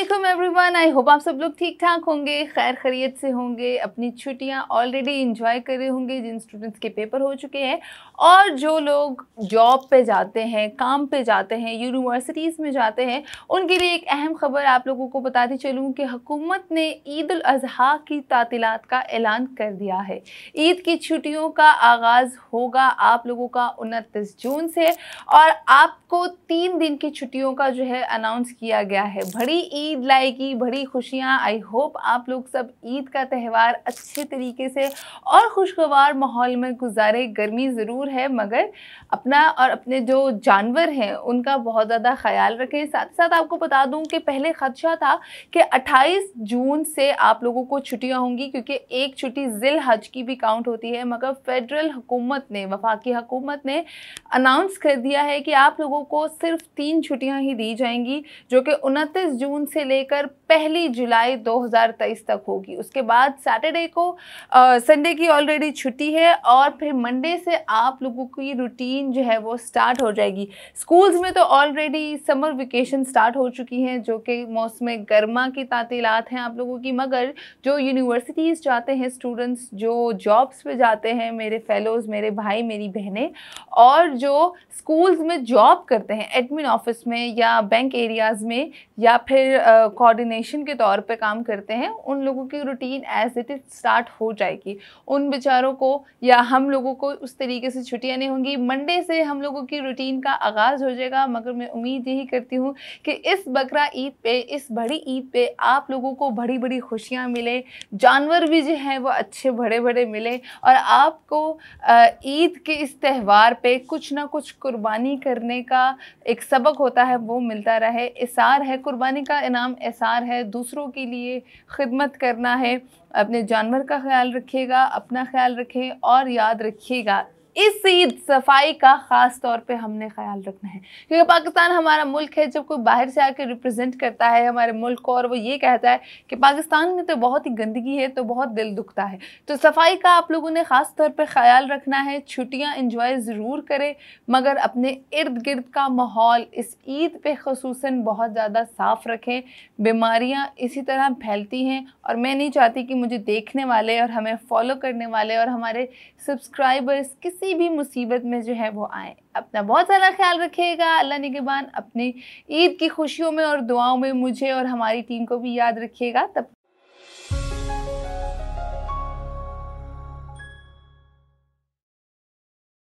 Aslam everyone I hope आप सब लोग ठीक ठाक होंगे खैर खरीत से होंगे अपनी छुट्टियां ऑलरेडी इंजॉय कर रहे होंगे जिन स्टूडेंट्स के पेपर हो चुके हैं और जो लोग जॉब पे जाते हैं काम पे जाते हैं यूनिवर्सिटीज़ में जाते हैं उनके लिए एक अहम खबर आप लोगों को बताती चलूँ कि हुकूमत ने ईद अजहा की तातीलत का ऐलान कर दिया है ईद की छुट्टियों का आगाज़ होगा आप लोगों का उनतीस जून से और आपको तीन दिन की छुट्टियों का जो है अनाउंस किया गया है बड़ी ईद ईद लाएगी बड़ी खुशियाँ आई होप आप लोग सब ईद का त्यौहार अच्छे तरीके से और खुशगवार माहौल में गुजारे गर्मी ज़रूर है मगर अपना और अपने जो जानवर हैं उनका बहुत ज़्यादा ख्याल रखें साथ ही साथ आपको बता दूं कि पहले ख़दशा था कि 28 जून से आप लोगों को छुट्टियां होंगी क्योंकि एक छुट्टी जिल हज की भी काउंट होती है मगर फेडरल हुकूमत ने वफाकी हकूमत ने अनाउंस कर दिया है कि आप लोगों को सिर्फ तीन छुट्टियाँ ही दी जाएंगी जो कि उनतीस जून से से लेकर पहली जुलाई 2023 तक होगी उसके बाद सैटरडे को संडे की ऑलरेडी छुट्टी है और फिर मंडे से आप लोगों की रूटीन जो है वो स्टार्ट हो जाएगी स्कूल्स में तो ऑलरेडी समर वेकेशन स्टार्ट हो चुकी हैं जो कि मौसम गर्मा की तातीलत हैं आप लोगों की मगर जो यूनिवर्सिटीज़ जाते हैं स्टूडेंट्स जो जॉब्स पर जाते हैं मेरे फेलोज़ मेरे भाई मेरी बहनें और जो स्कूल्स में जॉब करते हैं एडमिन ऑफिस में या बैंक एरियाज़ में या फिर कोऑर्डिनेशन एक्सप्लेनेशन के तौर पे काम करते हैं उन लोगों की routine as it is start हो जाएगी उन बेचारों को या हम लोगों को उस तरीके से छुट्टियाँ नहीं होंगी मंडे से हम लोगों की रूटीन का आगाज़ हो जाएगा मगर मैं उम्मीद यही करती हूँ कि इस बकरा ईद पे इस बड़ी ईद पे आप लोगों को बड़ी बड़ी खुशियाँ मिले जानवर भी जो हैं वो अच्छे बड़े बड़े मिले और आपको ईद के इस त्यौहार पे कुछ ना कुछ कुर्बानी करने का एक सबक होता है वो मिलता रहे इसार है कुर्बानी का इनाम एसार है है दूसरों के लिए खिदमत करना है अपने जानवर का ख्याल रखिएगा अपना ख्याल रखें और याद रखिएगा इस ईद सफाई का ख़ास तौर पे हमने ख्याल रखना है क्योंकि पाकिस्तान हमारा मुल्क है जब कोई बाहर से आकर रिप्रेजेंट करता है हमारे मुल्क को और वो ये कहता है कि पाकिस्तान में तो बहुत ही गंदगी है तो बहुत दिल दुखता है तो सफाई का आप लोगों ने ख़ास तौर पर ख्याल रखना है छुट्टियाँ इंजॉय ज़रूर करें मगर अपने इर्द गिर्द का माहौल इस ईद पर खसूस बहुत ज़्यादा साफ़ रखें बीमारियाँ इसी तरह फैलती हैं और मैं नहीं चाहती कि मुझे देखने वाले और हमें फॉलो करने वाले और हमारे सब्सक्राइबर्स किस किसी भी मुसीबत में जो है वो आए अपना बहुत ज़्यादा ख्याल रखिएगा अल्लाह निगबान अपनी ईद की खुशियों में और दुआओं में मुझे और हमारी टीम को भी याद रखिएगा तब